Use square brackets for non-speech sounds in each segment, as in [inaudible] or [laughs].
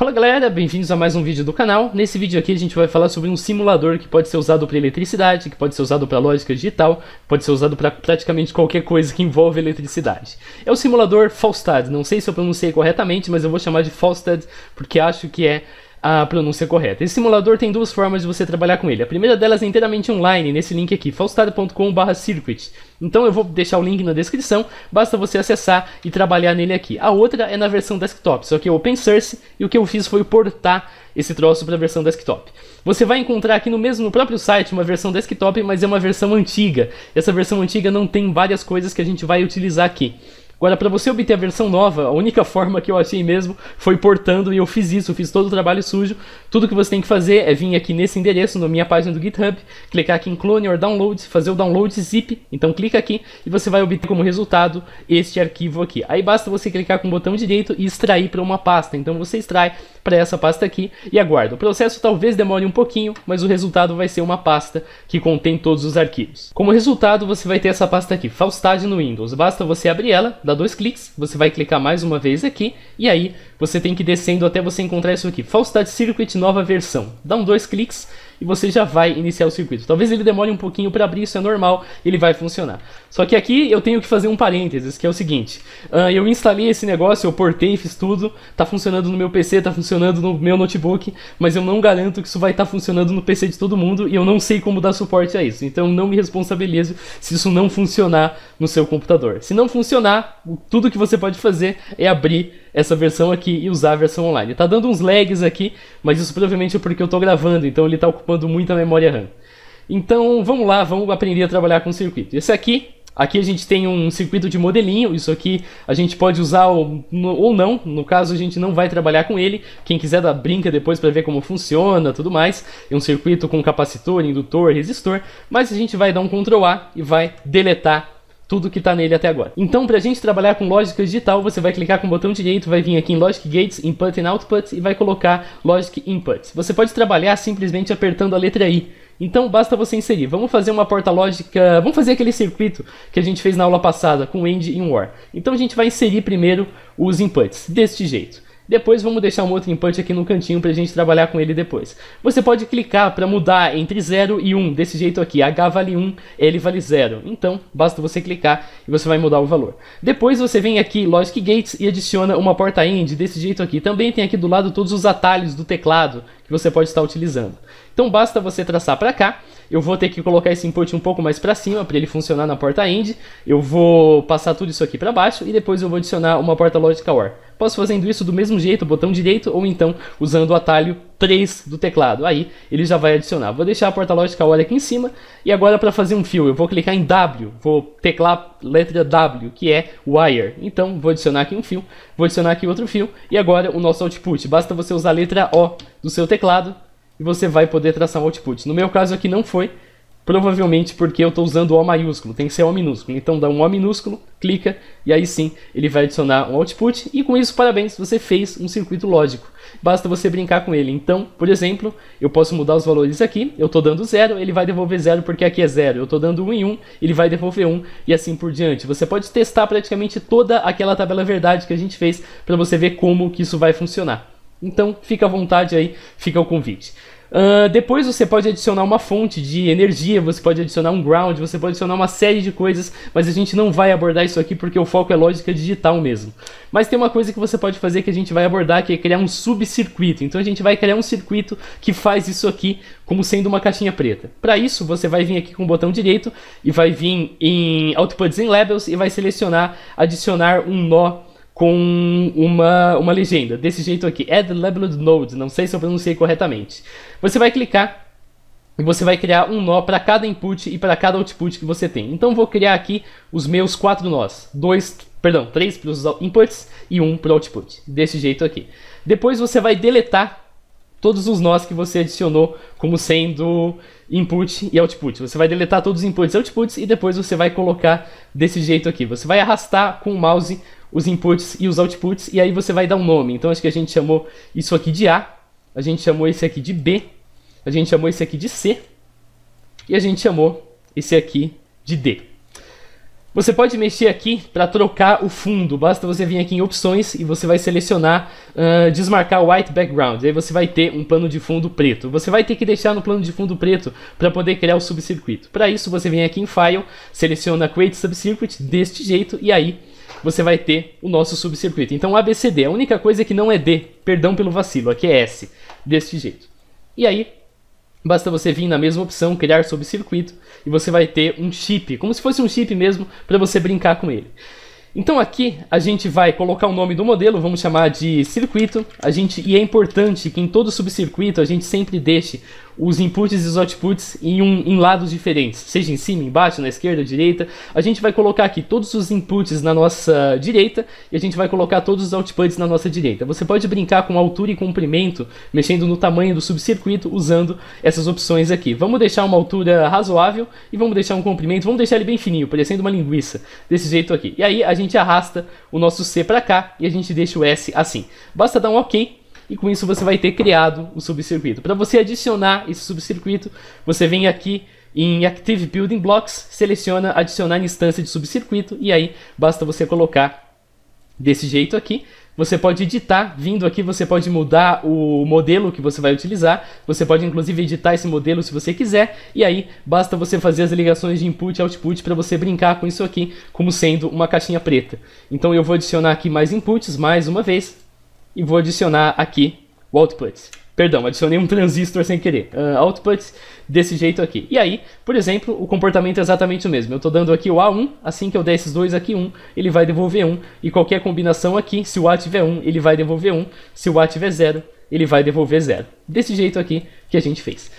Fala galera, bem-vindos a mais um vídeo do canal. Nesse vídeo aqui a gente vai falar sobre um simulador que pode ser usado para eletricidade, que pode ser usado para lógica digital, pode ser usado para praticamente qualquer coisa que envolve eletricidade. É o simulador Falstad, não sei se eu pronunciei corretamente, mas eu vou chamar de Falstad porque acho que é a pronúncia correta. Esse simulador tem duas formas de você trabalhar com ele. A primeira delas é inteiramente online, nesse link aqui, faustado.com/circuit. Então eu vou deixar o link na descrição, basta você acessar e trabalhar nele aqui. A outra é na versão desktop, só que é open source e o que eu fiz foi portar esse troço para a versão desktop. Você vai encontrar aqui no mesmo no próprio site uma versão desktop, mas é uma versão antiga. Essa versão antiga não tem várias coisas que a gente vai utilizar aqui. Agora, para você obter a versão nova, a única forma que eu achei mesmo foi portando, e eu fiz isso, eu fiz todo o trabalho sujo. Tudo que você tem que fazer é vir aqui nesse endereço, na minha página do GitHub, clicar aqui em Clone or Download, fazer o download zip, então clica aqui e você vai obter como resultado este arquivo aqui. Aí basta você clicar com o botão direito e extrair para uma pasta, então você extrai para essa pasta aqui e aguarda. O processo talvez demore um pouquinho, mas o resultado vai ser uma pasta que contém todos os arquivos. Como resultado, você vai ter essa pasta aqui, Faustad no Windows. Basta você abrir ela, dá dois cliques, você vai clicar mais uma vez aqui e aí você tem que ir descendo até você encontrar isso aqui. Falsidade Circuit, nova versão. Dá um dois cliques e você já vai iniciar o circuito. Talvez ele demore um pouquinho para abrir, isso é normal, ele vai funcionar. Só que aqui eu tenho que fazer um parênteses, que é o seguinte. Uh, eu instalei esse negócio, eu portei, fiz tudo, tá funcionando no meu PC, tá funcionando no meu notebook, mas eu não garanto que isso vai estar tá funcionando no PC de todo mundo e eu não sei como dar suporte a isso. Então não me responsabilizo se isso não funcionar no seu computador. Se não funcionar, tudo que você pode fazer é abrir essa versão aqui e usar a versão online. Tá dando uns lags aqui, mas isso provavelmente é porque eu estou gravando, então ele está ocupando muita memória RAM. Então vamos lá, vamos aprender a trabalhar com circuito. Esse aqui, aqui a gente tem um circuito de modelinho, isso aqui a gente pode usar ou, ou não, no caso a gente não vai trabalhar com ele. Quem quiser dá brinca depois para ver como funciona tudo mais. É um circuito com capacitor, indutor, resistor, mas a gente vai dar um Ctrl A e vai deletar tudo que está nele até agora. Então, para a gente trabalhar com lógica digital, você vai clicar com o botão direito, vai vir aqui em Logic Gates, Input and Output e vai colocar Logic Input. Você pode trabalhar simplesmente apertando a letra I. Então basta você inserir. Vamos fazer uma porta lógica. Vamos fazer aquele circuito que a gente fez na aula passada com o AND e um OR. Então a gente vai inserir primeiro os inputs deste jeito. Depois vamos deixar um outro input aqui no cantinho para a gente trabalhar com ele depois. Você pode clicar para mudar entre 0 e 1, um, desse jeito aqui. H vale 1, um, L vale 0. Então, basta você clicar e você vai mudar o valor. Depois você vem aqui, Logic Gates, e adiciona uma porta end desse jeito aqui. Também tem aqui do lado todos os atalhos do teclado que você pode estar utilizando. Então basta você traçar para cá. Eu vou ter que colocar esse input um pouco mais para cima para ele funcionar na porta end. Eu vou passar tudo isso aqui para baixo e depois eu vou adicionar uma porta logical OR. Posso fazendo isso do mesmo jeito, botão direito ou então usando o atalho 3 do teclado. Aí ele já vai adicionar. Vou deixar a porta logical OR aqui em cima e agora para fazer um fio eu vou clicar em W, vou teclar letra W, que é wire. Então vou adicionar aqui um fio, vou adicionar aqui outro fio e agora o nosso output. Basta você usar a letra O do seu teclado e você vai poder traçar o output. No meu caso aqui não foi, provavelmente porque eu estou usando O maiúsculo, tem que ser O minúsculo. Então dá um O minúsculo, clica e aí sim ele vai adicionar um output e com isso parabéns, você fez um circuito lógico. Basta você brincar com ele. Então, por exemplo, eu posso mudar os valores aqui, eu estou dando 0, ele vai devolver 0 porque aqui é 0. Eu estou dando 1 um em 1, um, ele vai devolver 1 um, e assim por diante. Você pode testar praticamente toda aquela tabela verdade que a gente fez para você ver como que isso vai funcionar. Então, fica à vontade aí, fica o convite. Uh, depois você pode adicionar uma fonte de energia, você pode adicionar um ground, você pode adicionar uma série de coisas, mas a gente não vai abordar isso aqui porque o foco é lógica digital mesmo. Mas tem uma coisa que você pode fazer que a gente vai abordar, que é criar um subcircuito. Então a gente vai criar um circuito que faz isso aqui como sendo uma caixinha preta. Para isso, você vai vir aqui com o botão direito e vai vir em Outputs em Labels e vai selecionar adicionar um nó com uma, uma legenda, desse jeito aqui, Add Labeled Node, não sei se eu pronunciei corretamente. Você vai clicar e você vai criar um nó para cada input e para cada output que você tem. Então vou criar aqui os meus quatro nós, dois, perdão, três para os inputs e um para o output, desse jeito aqui. Depois você vai deletar todos os nós que você adicionou como sendo input e output. Você vai deletar todos os inputs e outputs e depois você vai colocar desse jeito aqui. Você vai arrastar com o mouse os inputs e os outputs e aí você vai dar um nome. Então acho que a gente chamou isso aqui de A, a gente chamou esse aqui de B, a gente chamou esse aqui de C e a gente chamou esse aqui de D. Você pode mexer aqui para trocar o fundo, basta você vir aqui em opções e você vai selecionar uh, desmarcar white background, aí você vai ter um plano de fundo preto. Você vai ter que deixar no plano de fundo preto para poder criar o subcircuito. Para isso você vem aqui em File, seleciona Create Subcircuit deste jeito e aí você vai ter o nosso subcircuito. Então ABCD, a única coisa que não é D, perdão pelo vacilo, aqui é S, deste jeito. E aí Basta você vir na mesma opção, criar subcircuito e você vai ter um chip, como se fosse um chip mesmo, para você brincar com ele. Então aqui a gente vai colocar o nome do modelo, vamos chamar de circuito. A gente, e é importante que em todo subcircuito a gente sempre deixe os inputs e os outputs em, um, em lados diferentes, seja em cima, embaixo, na esquerda, direita. A gente vai colocar aqui todos os inputs na nossa ah, direita e a gente vai colocar todos os outputs na nossa direita. Você pode brincar com altura e comprimento, mexendo no tamanho do subcircuito usando essas opções aqui. Vamos deixar uma altura razoável e vamos deixar um comprimento, vamos deixar ele bem fininho, parecendo uma linguiça, desse jeito aqui. E aí a gente arrasta o nosso C para cá e a gente deixa o S assim. Basta dar um OK e com isso você vai ter criado o subcircuito. Para você adicionar esse subcircuito, você vem aqui em Active Building Blocks, seleciona adicionar instância de subcircuito e aí basta você colocar desse jeito aqui. Você pode editar, vindo aqui você pode mudar o modelo que você vai utilizar, você pode inclusive editar esse modelo se você quiser, e aí basta você fazer as ligações de input e output para você brincar com isso aqui como sendo uma caixinha preta. Então eu vou adicionar aqui mais inputs mais uma vez, e vou adicionar aqui o output. Perdão, adicionei um [laughs] transistor sem querer. Uh, desse jeito aqui. E aí, por exemplo, o comportamento é exatamente o mesmo. Eu estou dando aqui o A1, assim que eu der esses dois aqui 1, ele vai devolver 1. E qualquer combinação aqui, se o A tiver 1, ele vai devolver 1. Se o A tiver 0, ele vai devolver 0. Desse jeito aqui que a gente fez.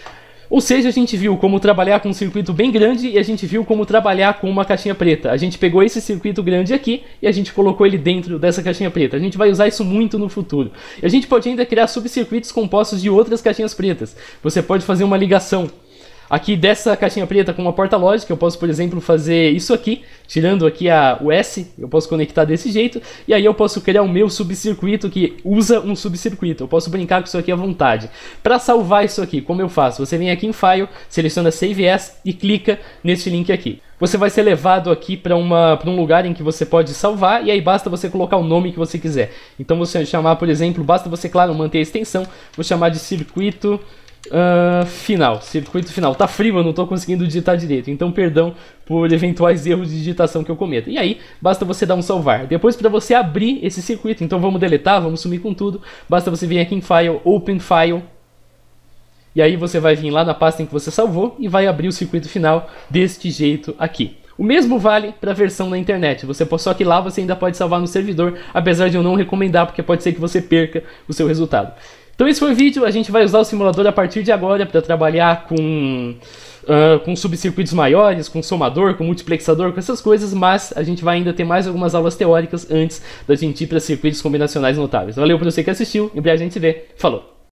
Ou seja, a gente viu como trabalhar com um circuito bem grande e a gente viu como trabalhar com uma caixinha preta. A gente pegou esse circuito grande aqui e a gente colocou ele dentro dessa caixinha preta. A gente vai usar isso muito no futuro. E a gente pode ainda criar subcircuitos compostos de outras caixinhas pretas. Você pode fazer uma ligação Aqui dessa caixinha preta com uma porta lógica, eu posso, por exemplo, fazer isso aqui, tirando aqui a, o S, eu posso conectar desse jeito, e aí eu posso criar o meu subcircuito que usa um subcircuito, eu posso brincar com isso aqui à vontade. Para salvar isso aqui, como eu faço? Você vem aqui em File, seleciona Save As e clica neste link aqui você vai ser levado aqui para um lugar em que você pode salvar e aí basta você colocar o nome que você quiser. Então você chamar, por exemplo, basta você, claro, manter a extensão, vou chamar de circuito Uh, final, circuito final. Tá frio, eu não tô conseguindo digitar direito, então perdão por eventuais erros de digitação que eu cometa. E aí, basta você dar um salvar. Depois, para você abrir esse circuito, então vamos deletar, vamos sumir com tudo, basta você vir aqui em File, Open File, e aí você vai vir lá na pasta em que você salvou e vai abrir o circuito final deste jeito aqui. O mesmo vale para a versão na internet. Você só que lá você ainda pode salvar no servidor, apesar de eu não recomendar, porque pode ser que você perca o seu resultado. Então esse foi o vídeo, a gente vai usar o simulador a partir de agora para trabalhar com, uh, com subcircuitos maiores, com somador, com multiplexador, com essas coisas, mas a gente vai ainda ter mais algumas aulas teóricas antes da gente ir para circuitos combinacionais notáveis. Valeu para você que assistiu, em breve a gente se vê, falou!